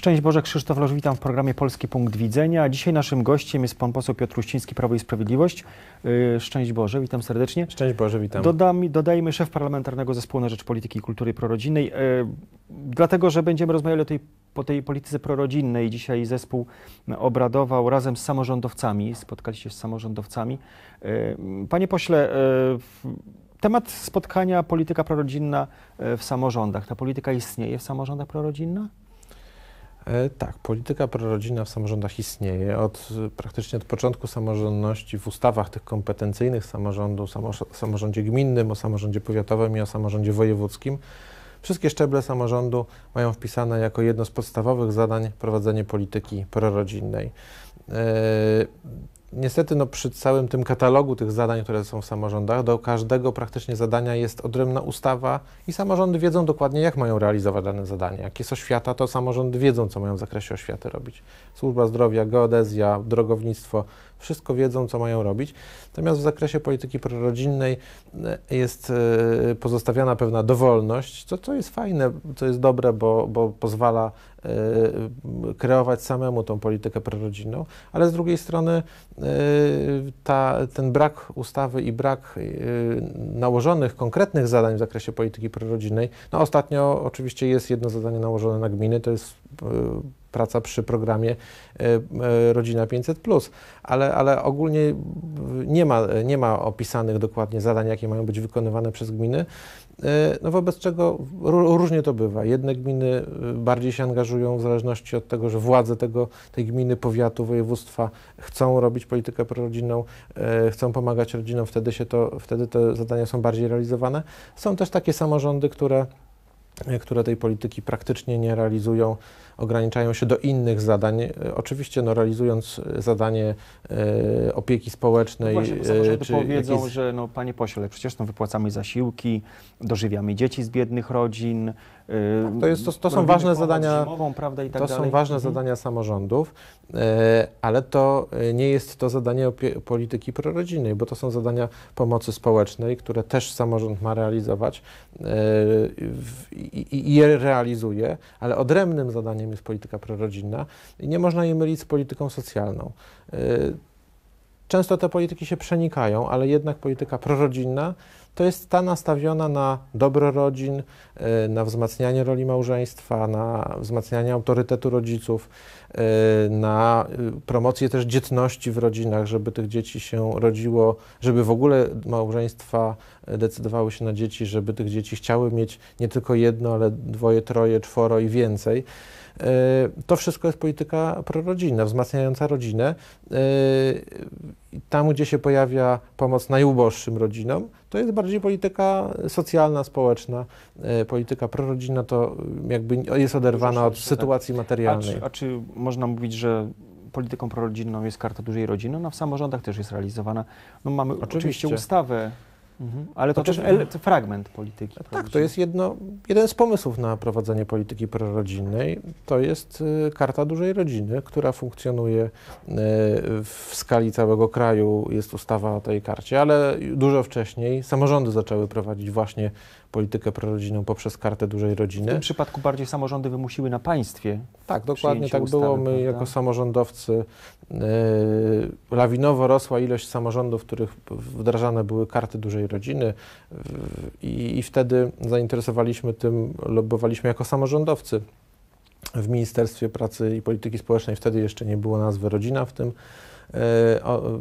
Szczęść Boże, Krzysztof Loż, witam w programie Polski Punkt Widzenia. Dzisiaj naszym gościem jest pan poseł Piotr Uściński, Prawo i Sprawiedliwość. Y, Szczęść Boże, witam serdecznie. Szczęść Boże, witam. Dodam, dodajmy szef Parlamentarnego Zespołu na Rzecz Polityki i Kultury Prorodzinnej, y, dlatego że będziemy rozmawiali o tej, po tej polityce prorodzinnej. Dzisiaj zespół obradował razem z samorządowcami, spotkaliście się z samorządowcami. Y, panie pośle, temat spotkania polityka prorodzinna w samorządach. Ta polityka istnieje w samorządach prorodzinna? E, tak, polityka prorodzinna w samorządach istnieje. Od, praktycznie od początku samorządności w ustawach tych kompetencyjnych samorządu, o samorządzie gminnym, o samorządzie powiatowym i o samorządzie wojewódzkim, wszystkie szczeble samorządu mają wpisane jako jedno z podstawowych zadań prowadzenie polityki prorodzinnej. E, Niestety no, przy całym tym katalogu tych zadań, które są w samorządach, do każdego praktycznie zadania jest odrębna ustawa i samorządy wiedzą dokładnie, jak mają realizować dane zadanie. Jak jest oświata, to samorządy wiedzą, co mają w zakresie oświaty robić. Służba zdrowia, geodezja, drogownictwo, wszystko wiedzą, co mają robić. Natomiast w zakresie polityki prorodzinnej e, jest e, pozostawiana pewna dowolność, co, co jest fajne, co jest dobre, bo, bo pozwala e, kreować samemu tą politykę prorodzinną, ale z drugiej strony ta, ten brak ustawy i brak nałożonych konkretnych zadań w zakresie polityki prorodzinnej, no ostatnio oczywiście jest jedno zadanie nałożone na gminy, to jest praca przy programie y, y, Rodzina 500+. Ale, ale ogólnie nie ma, nie ma opisanych dokładnie zadań, jakie mają być wykonywane przez gminy, y, no wobec czego różnie to bywa. Jedne gminy bardziej się angażują w zależności od tego, że władze tego, tej gminy, powiatu, województwa chcą robić politykę prorodzinną, chcą pomagać rodzinom, wtedy, się to, wtedy te zadania są bardziej realizowane. Są też takie samorządy, które które tej polityki praktycznie nie realizują ograniczają się do innych zadań. E, oczywiście no, realizując e, zadanie e, opieki społecznej. No właśnie, e, czy powiedzą, jakieś... że no, panie pośle, przecież no, wypłacamy zasiłki, dożywiamy dzieci z biednych rodzin. Tak, to, jest, to, to są ważne zadania. Zimową, prawda, tak to dalej. są ważne mhm. zadania samorządów, ale to nie jest to zadanie polityki prorodzinnej, bo to są zadania pomocy społecznej, które też samorząd ma realizować i, i je realizuje, ale odrębnym zadaniem czym jest polityka prorodzinna i nie można jej mylić z polityką socjalną. Y, często te polityki się przenikają, ale jednak polityka prorodzinna to jest ta nastawiona na dobro rodzin, y, na wzmacnianie roli małżeństwa, na wzmacnianie autorytetu rodziców. Y, na y, promocję też dzietności w rodzinach, żeby tych dzieci się rodziło, żeby w ogóle małżeństwa decydowały się na dzieci, żeby tych dzieci chciały mieć nie tylko jedno, ale dwoje, troje, czworo i więcej. Y, to wszystko jest polityka prorodzinna, wzmacniająca rodzinę. Tam, gdzie się pojawia pomoc najuboższym rodzinom, to jest bardziej polityka socjalna, społeczna. Polityka prorodzinna to jakby jest oderwana od tak. sytuacji materialnej. A czy, a czy można mówić, że polityką prorodzinną jest karta dużej rodziny, ona w samorządach też jest realizowana. No, mamy oczywiście, oczywiście ustawę Mhm. Ale to, to też el... No. fragment polityki. Tak, to jest jedno, jeden z pomysłów na prowadzenie polityki prorodzinnej. To jest y, karta dużej rodziny, która funkcjonuje y, w skali całego kraju. Jest ustawa o tej karcie, ale dużo wcześniej samorządy zaczęły prowadzić właśnie politykę prorodzinną poprzez kartę dużej rodziny. W tym przypadku bardziej samorządy wymusiły na państwie. Tak, dokładnie tak ustawy, było. My prawda? jako samorządowcy y, lawinowo rosła ilość samorządów, w których wdrażane były karty dużej rodziny i, i wtedy zainteresowaliśmy tym, lobbowaliśmy jako samorządowcy w Ministerstwie Pracy i Polityki Społecznej. Wtedy jeszcze nie było nazwy rodzina w tym E,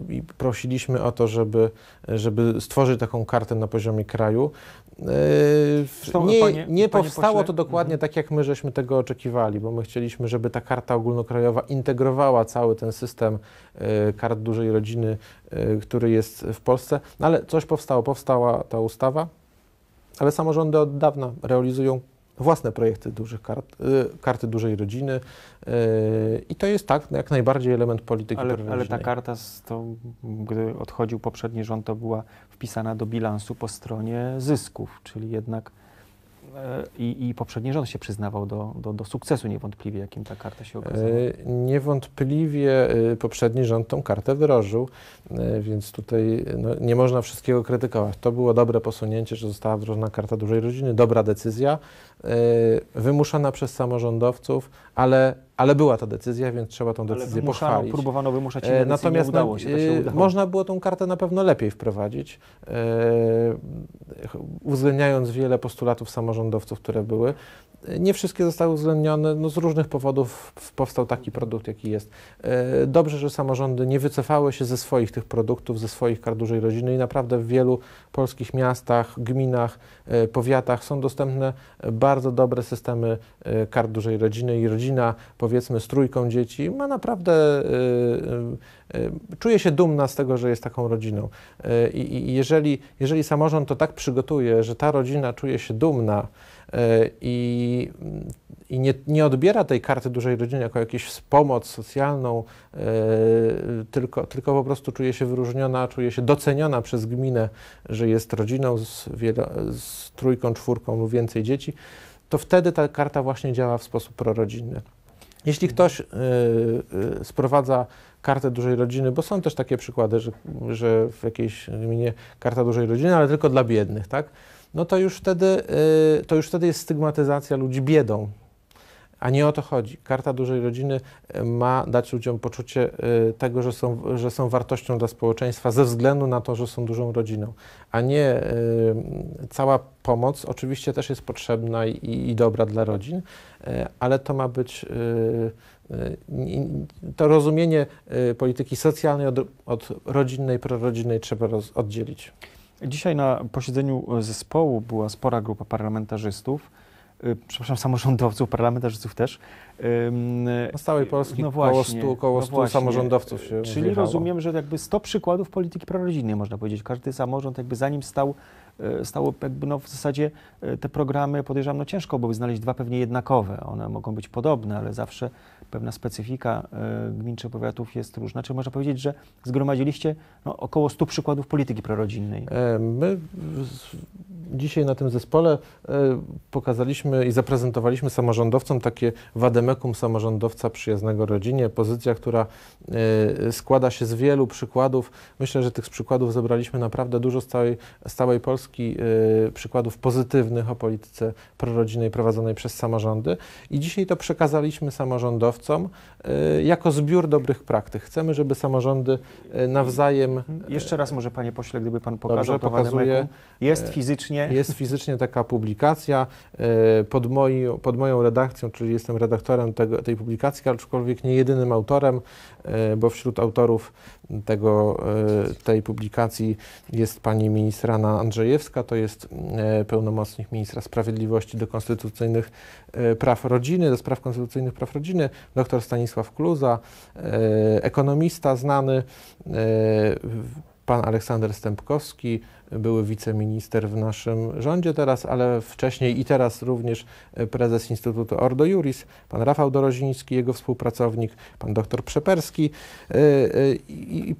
i prosiliśmy o to, żeby, żeby stworzyć taką kartę na poziomie kraju. E, nie, nie powstało to dokładnie mhm. tak, jak my żeśmy tego oczekiwali, bo my chcieliśmy, żeby ta karta ogólnokrajowa integrowała cały ten system e, kart dużej rodziny, który jest w Polsce, no, ale coś powstało. Powstała ta ustawa, ale samorządy od dawna realizują własne projekty dużych kart, y, karty dużej rodziny y, i to jest tak jak najbardziej element polityki ale, ale ta karta, z gdy odchodził poprzedni rząd, to była wpisana do bilansu po stronie zysków, czyli jednak e, i, i, poprzedni rząd się przyznawał do, do, do, sukcesu niewątpliwie, jakim ta karta się okazała. E, niewątpliwie e, poprzedni rząd tą kartę wdrożył, więc tutaj no, nie można wszystkiego krytykować. To było dobre posunięcie, że została wdrożona karta dużej rodziny, dobra decyzja, Y, wymuszana przez samorządowców, ale, ale była ta decyzja, więc trzeba tą decyzję ale wymuszano, pochwalić. próbowano wymuszać y, inne Natomiast udało no, się, się y, udało. można było tą kartę na pewno lepiej wprowadzić, uwzględniając wiele postulatów samorządowców, które były. Nie wszystkie zostały uwzględnione, no z różnych powodów powstał taki produkt, jaki jest. Dobrze, że samorządy nie wycofały się ze swoich tych produktów, ze swoich kart dużej rodziny i naprawdę w wielu polskich miastach, gminach, powiatach są dostępne bardzo bardzo dobre systemy y, kart dużej rodziny i rodzina, powiedzmy, z trójką dzieci ma naprawdę y, y, Y, czuję się dumna z tego, że jest taką rodziną. Y, I jeżeli, jeżeli samorząd to tak przygotuje, że ta rodzina czuje się dumna y, i, i nie, nie odbiera tej karty dużej rodziny jako jakąś wspomoc socjalną, tylko, tylko po prostu czuje się wyróżniona, czuje się doceniona przez gminę, że jest rodziną z, wielo, z trójką, czwórką lub więcej dzieci, to wtedy ta karta właśnie działa w sposób prorodzinny. Jeśli ktoś sprowadza kartę dużej rodziny, bo są też takie przykłady, że, że w jakiejś gminie karta dużej rodziny, ale tylko dla biednych, tak? No to już wtedy, y, to już wtedy jest stygmatyzacja ludzi biedą. A nie o to chodzi. Karta dużej rodziny y, ma dać ludziom poczucie y, tego, że są, że są wartością dla społeczeństwa ze względu na to, że są dużą rodziną. A nie cała pomoc oczywiście też jest potrzebna i, i dobra dla rodzin, ale to ma być Y, to rozumienie y, polityki socjalnej od, od rodzinnej, prorodzinnej trzeba roz, oddzielić. Dzisiaj na posiedzeniu e, zespołu była spora grupa parlamentarzystów, y, przepraszam, samorządowców, parlamentarzystów też. No, z całej Polski no właśnie, koło 100, no samorządowców się Czyli wjechało. rozumiem, że jakby 100 przykładów polityki prorodzinnej, można powiedzieć. Każdy samorząd jakby za nim stał E, stało jakby no w zasadzie e, te programy, podejrzewam, no ciężko byłoby znaleźć dwa pewnie jednakowe. One mogą być podobne, ale zawsze pewna specyfika e, gmin czy powiatów jest różna. Czy można powiedzieć, że zgromadziliście no, około 100 przykładów polityki prorodzinnej? My dzisiaj na tym zespole e, pokazaliśmy i zaprezentowaliśmy samorządowcom takie wademekum samorządowca przyjaznego rodzinie, pozycja, która e, składa się z wielu przykładów. Myślę, że tych przykładów zebraliśmy naprawdę dużo z całej, z całej Polski, e, przykładów pozytywnych o polityce prorodzinnej prowadzonej przez samorządy i dzisiaj to przekazaliśmy samorządowcom jako zbiór dobrych praktyk. Chcemy, żeby samorządy nawzajem mhm. Jeszcze raz może Panie Pośle, gdyby Pan pokazał Dobrze, pokazuje, Jest e, fizycznie. Jest fizycznie taka publikacja e, pod, moi, pod moją redakcją, czyli jestem redaktorem tego, tej publikacji, aczkolwiek nie jedynym autorem, e, bo wśród autorów tego, tej publikacji jest pani ministra Anna Andrzejewska, to jest pełnomocnik ministra sprawiedliwości do konstytucyjnych praw rodziny, do spraw konstytucyjnych praw rodziny, dr Stanisław Kluza, ekonomista znany, pan Aleksander Stępkowski, były wiceminister w naszym rządzie teraz, ale wcześniej i teraz również e, prezes Instytutu Ordo Juris, pan Rafał Doroziński, jego współpracownik, pan dr Przeperski. E, e, I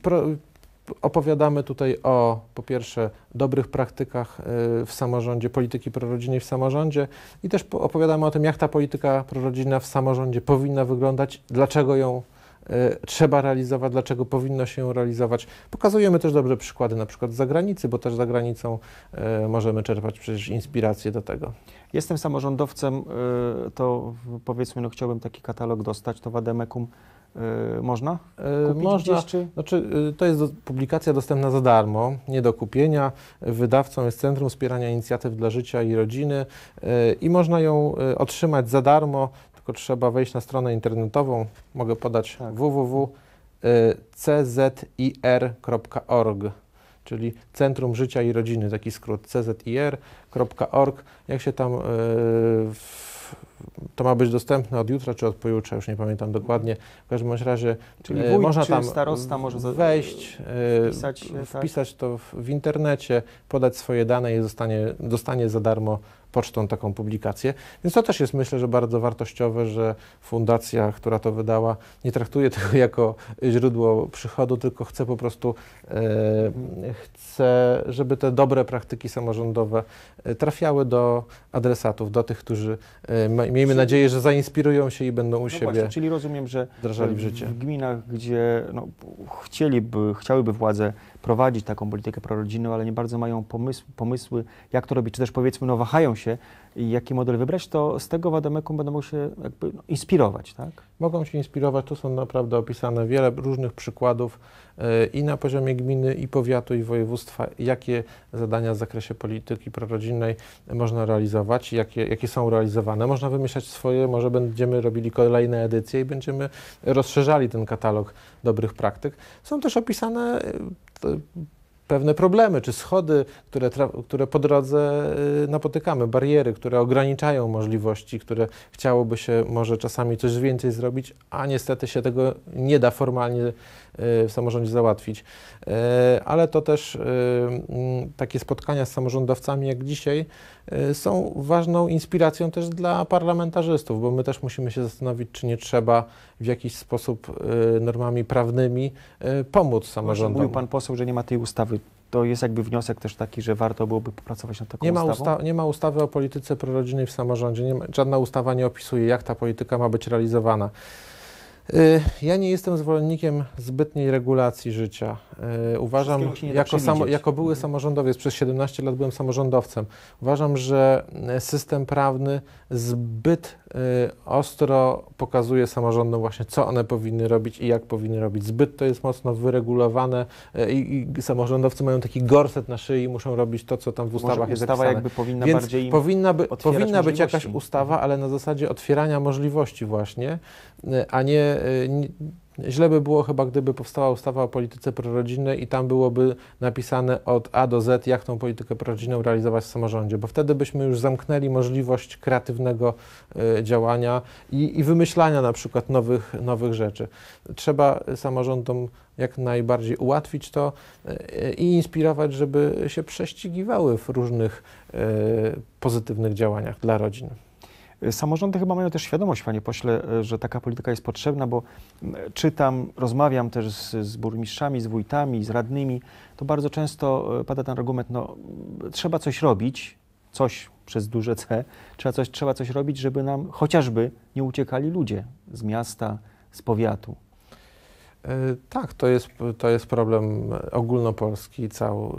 opowiadamy tutaj o po pierwsze dobrych praktykach w samorządzie, polityki prorodzinnej w samorządzie i też opowiadamy o tym, jak ta polityka prorodzinna w samorządzie powinna wyglądać, dlaczego ją E, trzeba realizować, dlaczego powinno się realizować. Pokazujemy też dobre przykłady na przykład z zagranicy, bo też za granicą e, możemy czerpać przecież inspiracje do tego. Jestem samorządowcem, e, to powiedzmy, no chciałbym taki katalog dostać, to Wademekum można? Kupić można. Gdzieś, czy... Znaczy, to jest publikacja dostępna za darmo, nie do kupienia. Wydawcą jest Centrum Wspierania Inicjatyw dla Życia i Rodziny i można ją otrzymać za darmo tylko trzeba wejść na stronę internetową. Mogę podać tak. czyli Centrum Życia i Rodziny, taki skrót Czir.org. Jak się tam, e, to ma być dostępne od jutra czy od pojutrze, już nie pamiętam dokładnie. W każdym razie czyli e, wójt, można tam starosta może wejść, e, wpisać, tak? wpisać tak. to w, w internecie, podać swoje dane i zostanie, dostanie za darmo pocztą taką publikację. Więc to też jest myślę, że bardzo wartościowe, że fundacja, która to wydała, nie traktuje tego jako źródło przychodu, tylko chce po prostu, e, chce, żeby te dobre praktyki samorządowe e, trafiały do adresatów, do tych, którzy e, miejmy nadzieję, że zainspirują się i będą u no siebie właśnie, czyli rozumiem, że e, w, w, gminach, gdzie no, chcieliby, chciałyby władze prowadzić taką politykę prorodzinną, ale nie bardzo mają pomysł, pomysły, jak to robić, czy też powiedzmy, no wahają się, jaki model wybrać, to z tego Wademekum będą się jakby no, inspirować, tak? Mogą się inspirować, tu są naprawdę opisane wiele różnych przykładów e, i na poziomie gminy, i powiatu, i województwa, jakie zadania w zakresie polityki prorodzinnej można realizować, jakie, jakie są realizowane. Można wymyślać swoje, może będziemy robili kolejne edycje i będziemy rozszerzali ten katalog dobrych praktyk. Są też opisane e, E, pewne problemy czy schody, które, które po drodze e, napotykamy, bariery, które ograniczają możliwości, które chciałoby się może czasami coś więcej zrobić, a niestety się tego nie da formalnie e, w samorządzie załatwić. Ale to też takie spotkania z samorządowcami jak dzisiaj Y, są ważną inspiracją też dla parlamentarzystów, bo my też musimy się zastanowić, czy nie trzeba w jakiś sposób y, normami prawnymi y, pomóc samorządom. Mówił pan poseł, że nie ma tej ustawy to jest jakby wniosek też taki, że warto byłoby popracować nad taką nie ma ustawą? Usta nie ma ustawy o polityce prorodzinnej w samorządzie, nie ma, żadna ustawa nie opisuje, jak ta polityka ma być realizowana. Y, ja nie jestem zwolennikiem zbytniej regulacji życia. Y, uważam, jako, samo, jako były mhm. samorządowiec, przez 17 lat byłem samorządowcem, uważam, że y, system prawny zbyt ostro pokazuje samorządom właśnie, co one powinny robić i jak powinny robić. Zbyt to jest mocno wyregulowane i, i samorządowcy mają taki gorset na szyi i muszą robić to, co tam w ustawach Może jest ustawa zapisane. jakby powinna Więc bardziej powinna, by, powinna być jakaś ustawa, ale na zasadzie otwierania możliwości właśnie, a nie Y, y, źle by było chyba, gdyby powstała ustawa o polityce prorodzinnej i tam byłoby napisane od A do Z, jak tą politykę prorodzinną realizować w samorządzie, bo wtedy byśmy już zamknęli możliwość kreatywnego y, działania i, i, wymyślania na przykład nowych, nowych rzeczy. Trzeba samorządom jak najbardziej ułatwić to i inspirować, żeby się prześcigiwały w różnych pozytywnych działaniach dla rodzin. Samorządy chyba mają też świadomość, panie pośle, e, że taka polityka jest potrzebna, bo czytam, rozmawiam też z, z burmistrzami, z wójtami, z radnymi, to bardzo często e, pada ten argument, no trzeba coś robić, coś przez duże C, trzeba coś, trzeba coś robić, żeby nam chociażby nie uciekali ludzie z miasta, z powiatu. E, tak, to jest, to jest problem ogólnopolski. Cały, e,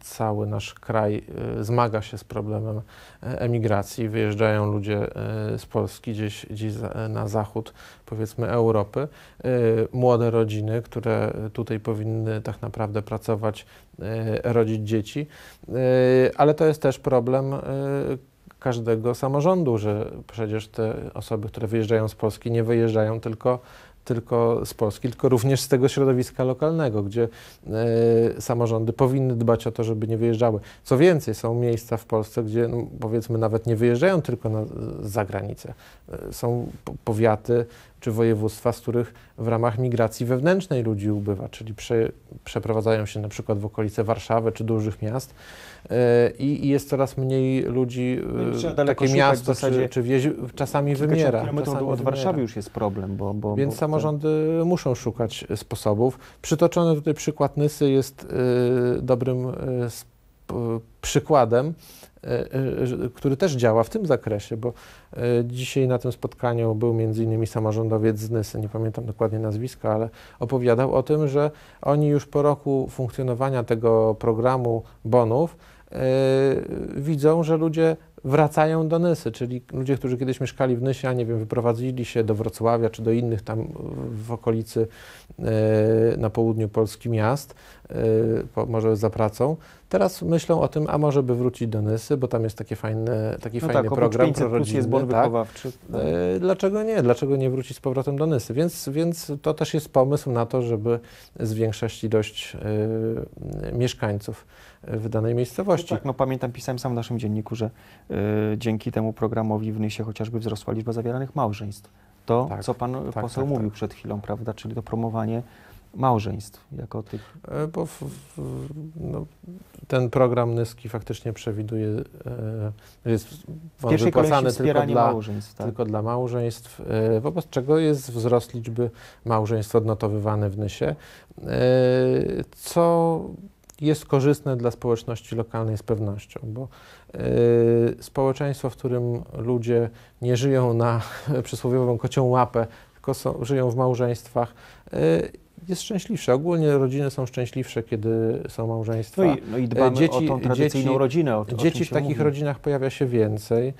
cały nasz kraj e, zmaga się z problemem emigracji. Wyjeżdżają ludzie z Polski gdzieś, gdzieś na zachód, powiedzmy Europy. Młode rodziny, które tutaj powinny tak naprawdę pracować, rodzić dzieci. Ale to jest też problem, każdego samorządu, że przecież te osoby, które wyjeżdżają z Polski, nie wyjeżdżają tylko tylko z Polski, tylko również z tego środowiska lokalnego, gdzie e, samorządy powinny dbać o to, żeby nie wyjeżdżały. Co więcej, są miejsca w Polsce, gdzie no, powiedzmy nawet nie wyjeżdżają tylko na, za granicę. E, są powiaty, czy województwa, z których w ramach migracji wewnętrznej ludzi ubywa, czyli przeprowadzają się na przykład w okolice Warszawy czy dużych miast e, i jest coraz mniej ludzi, yy, takie miasto czy, czy wieś, czasami wymiera. Kilometrów od, od Warszawy już jest problem. Bo, bo Więc bo samorządy to... muszą szukać sposobów. Przytoczony tutaj przykład Nysy jest e, dobrym przykładem, E, e, który też działa w tym zakresie, bo e, dzisiaj na tym spotkaniu był między innymi samorządowiec z Nysy, nie pamiętam dokładnie nazwiska, ale opowiadał o tym, że oni już po roku funkcjonowania tego programu bonów widzą, że ludzie wracają do Nysy, czyli ludzie, którzy kiedyś mieszkali w Nysie, a nie wiem, wyprowadzili się do Wrocławia czy do innych tam w okolicy na południu Polski miast, Y, po, może za pracą. Teraz myślą o tym, a może by wrócić do Nysy, e bo tam jest taki fajny, taki no fajny tak, program prorodzinny. jest bon tak? Y, tak? Dlaczego nie? Dlaczego nie wrócić z powrotem do Nysy? E więc, więc to też jest pomysł na to, żeby zwiększać ilość y, mieszkańców w danej miejscowości. No tak, no pamiętam, pisałem sam w naszym dzienniku, że dzięki temu programowi w Nysie e chociażby wzrosła liczba zawieranych małżeństw. To, tak, co pan tak, poseł tak, mówił przed chwilą, prawda, czyli to promowanie małżeństw jako tych? E, bo w, w, no, ten program Nyski faktycznie przewiduje, e, jest on wypłacany tylko dla, małżeństw, tak. tylko dla małżeństw, e, wobec czego jest wzrost liczby małżeństw odnotowywane w Nysie, e, co jest korzystne dla społeczności lokalnej z pewnością, bo yy, społeczeństwo, w którym ludzie nie żyją na przysłowiową kocią łapę, tylko są, żyją w małżeństwach, e, jest szczęśliwsze Ogólnie rodziny są szczęśliwsze, kiedy są małżeństwa. No i, no i dbamy dzieci, o tą tradycyjną dzieci, rodzinę. O, dzieci w takich mówi. rodzinach pojawia się więcej.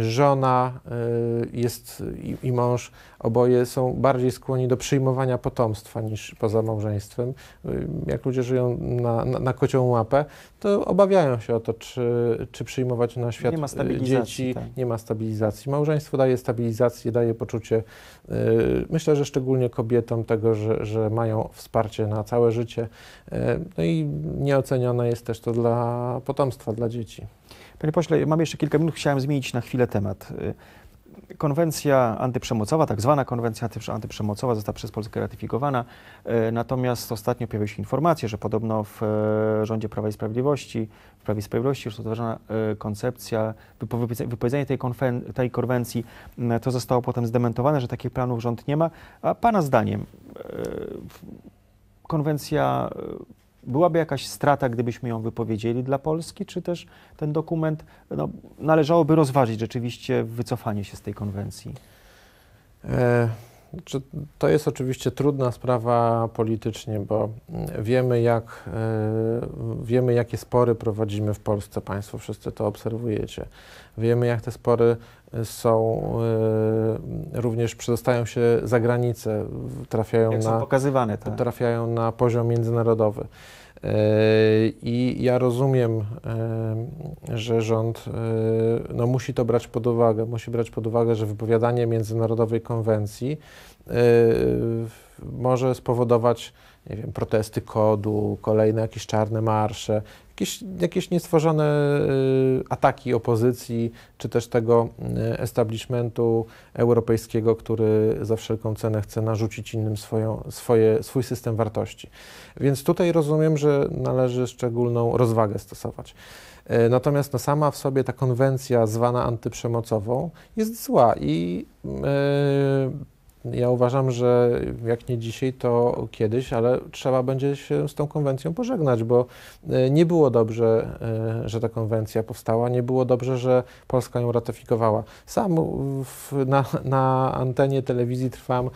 żona e, jest i, i, mąż, oboje są bardziej skłonni do przyjmowania potomstwa niż poza małżeństwem. jak ludzie żyją na, na, na kocią łapę, to obawiają się o to, czy, czy przyjmować na świat nie e, dzieci. Tak. Nie ma stabilizacji. Małżeństwo daje stabilizację, daje poczucie, yy, myślę, że szczególnie kobietom tego, że, że mają wsparcie na całe życie. Yy, no i nieocenione jest też to dla potomstwa, dla dzieci. Panie pośle, mam jeszcze kilka minut, chciałem zmienić na chwilę temat konwencja antyprzemocowa, tak zwana konwencja antyprzemocowa została przez Polskę ratyfikowana, e, natomiast ostatnio pojawiły się informacje, że podobno w e, rządzie Prawa i Sprawiedliwości, w Prawie i Sprawiedliwości już odważna e, koncepcja wypowiedzenia tej, tej konwencji, to zostało potem zdementowane, że takich planów rząd nie ma, a Pana zdaniem konwencja byłaby jakaś strata, gdybyśmy ją wypowiedzieli dla Polski, czy też ten dokument no, należałoby rozważyć rzeczywiście wycofanie się z tej konwencji? E to jest oczywiście trudna sprawa politycznie, bo wiemy, jak, e, wiemy, jakie spory prowadzimy w Polsce. Państwo wszyscy to obserwujecie. Wiemy, jak te spory są, e, również przedostają się za granicę, trafiają, jak na, pokazywane, tak. trafiają na poziom międzynarodowy. I ja rozumiem, że rząd e, no, musi to brać pod uwagę. Musi brać pod uwagę, że wypowiadanie międzynarodowej konwencji e, może spowodować nie wiem, protesty kodu, kolejne jakieś czarne marsze jakieś, jakieś niestworzone y, ataki opozycji, czy też tego y, establishmentu europejskiego, który za wszelką cenę chce narzucić innym swoją, swoje, swój system wartości. Więc tutaj rozumiem, że należy szczególną rozwagę stosować. Y, natomiast no, sama w sobie ta konwencja zwana antyprzemocową jest zła i yy, ja uważam, że jak nie dzisiaj, to kiedyś, ale trzeba będzie się z tą konwencją pożegnać, bo e, nie było dobrze, e, że ta konwencja powstała, nie było dobrze, że Polska ją ratyfikowała. Sam w, na, na, antenie telewizji Trwam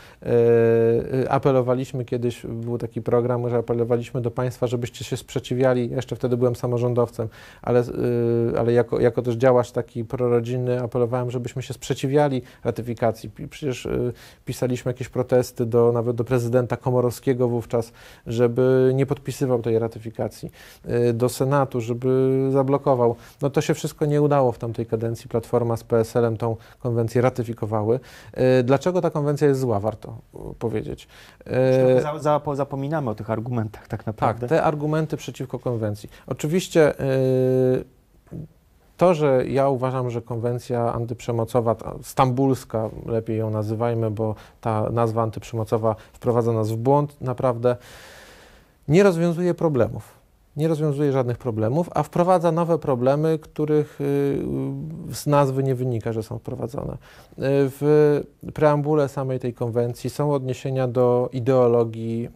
e, apelowaliśmy kiedyś, był taki program, że apelowaliśmy do Państwa, żebyście się sprzeciwiali, jeszcze wtedy byłem samorządowcem, ale, ale jako, jako też działacz taki prorodzinny apelowałem, żebyśmy się sprzeciwiali ratyfikacji. Przecież pisałem pisaliśmy jakieś protesty do, nawet do prezydenta Komorowskiego wówczas, żeby nie podpisywał tej ratyfikacji, y, do Senatu, żeby zablokował. No to się wszystko nie udało w tamtej kadencji. Platforma z PSL-em tą konwencję ratyfikowały. Y, dlaczego ta konwencja jest zła, warto powiedzieć. Y, zapominamy o tych argumentach tak, tak naprawdę. Tak, te argumenty przeciwko konwencji. Oczywiście to, że ja uważam, że konwencja antyprzemocowa, stambulska, lepiej ją nazywajmy, bo ta nazwa antyprzemocowa wprowadza nas w błąd, naprawdę nie rozwiązuje problemów. Nie rozwiązuje żadnych problemów, a wprowadza nowe problemy, których y, z nazwy nie wynika, że są wprowadzone. Y, w preambule samej tej konwencji są odniesienia do ideologii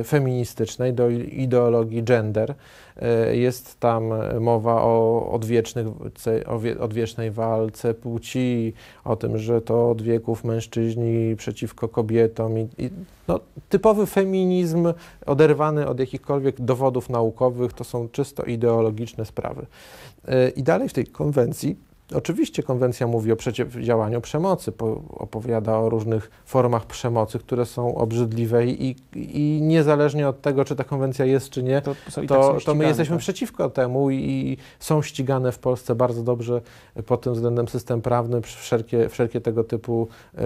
y, feministycznej, do ideologii gender E, jest tam e, mowa o, odwiecznych, odwiecznej walce płci, o tym, że to od wieków mężczyźni przeciwko kobietom. I, i no, typowy feminizm oderwany od jakichkolwiek dowodów naukowych to są czysto ideologiczne sprawy. E, I dalej w tej konwencji Oczywiście konwencja mówi o przeciwdziałaniu przemocy, opowiada o różnych formach przemocy, które są obrzydliwe i, i niezależnie od tego, czy ta konwencja jest, czy nie, to, to, tak to ścigane, my jesteśmy tak? przeciwko temu i są ścigane w Polsce bardzo dobrze pod tym względem system prawny, wszelkie, wszelkie tego typu e,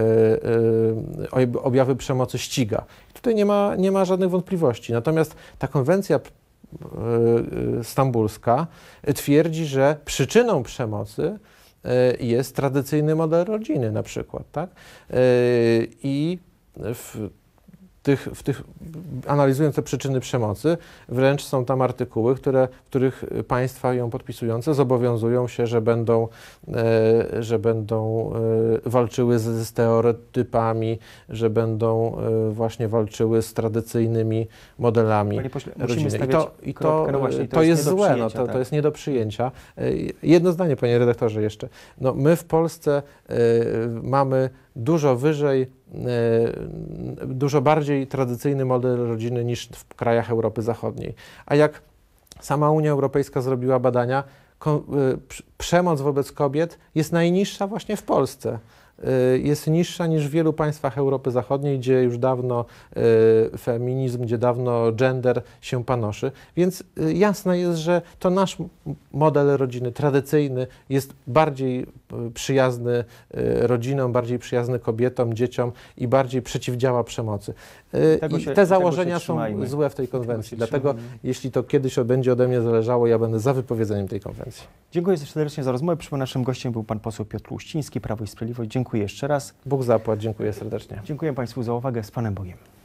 e, objawy przemocy ściga. Tutaj nie ma, nie ma żadnych wątpliwości. Natomiast ta konwencja E, e, stambulska e, twierdzi, że przyczyną przemocy jest tradycyjny model rodziny na przykład, tak? I w tych, w tych, analizując te przyczyny przemocy, wręcz są tam artykuły, które, w których państwa ją podpisujące zobowiązują się, że będą, e, że będą e, walczyły z, z stereotypami, że będą e, właśnie walczyły z tradycyjnymi modelami pośle, rodziny. I to, i to, no właśnie, to, to, jest, jest złe, no, to, tak. to jest nie do no przyjęcia. Tak. E, jedno zdanie, panie redaktorze, jeszcze. No, my w Polsce e, mamy dużo wyżej E, dużo bardziej tradycyjny model rodziny niż w krajach Europy Zachodniej. A jak sama Unia Europejska zrobiła badania, e, przemoc wobec kobiet jest najniższa właśnie w Polsce. Y, jest niższa niż w wielu państwach Europy Zachodniej, gdzie już dawno y, feminizm, gdzie dawno gender się panoszy. Więc y, jasne jest, że to nasz model rodziny tradycyjny jest bardziej przyjazny rodzinom, bardziej przyjazny kobietom, dzieciom i bardziej przeciwdziała przemocy. I się, te założenia są złe w tej konwencji. Dlatego jeśli to kiedyś będzie ode mnie zależało, ja będę za wypowiedzeniem tej konwencji. Dziękuję serdecznie za rozmowę. Przy naszym gościem był pan poseł Piotr Uściński, Prawo i Sprawiedliwość dziękuję jeszcze raz. Bóg zapłać, dziękuję serdecznie. Dziękuję Państwu za uwagę. Z Panem Bogiem.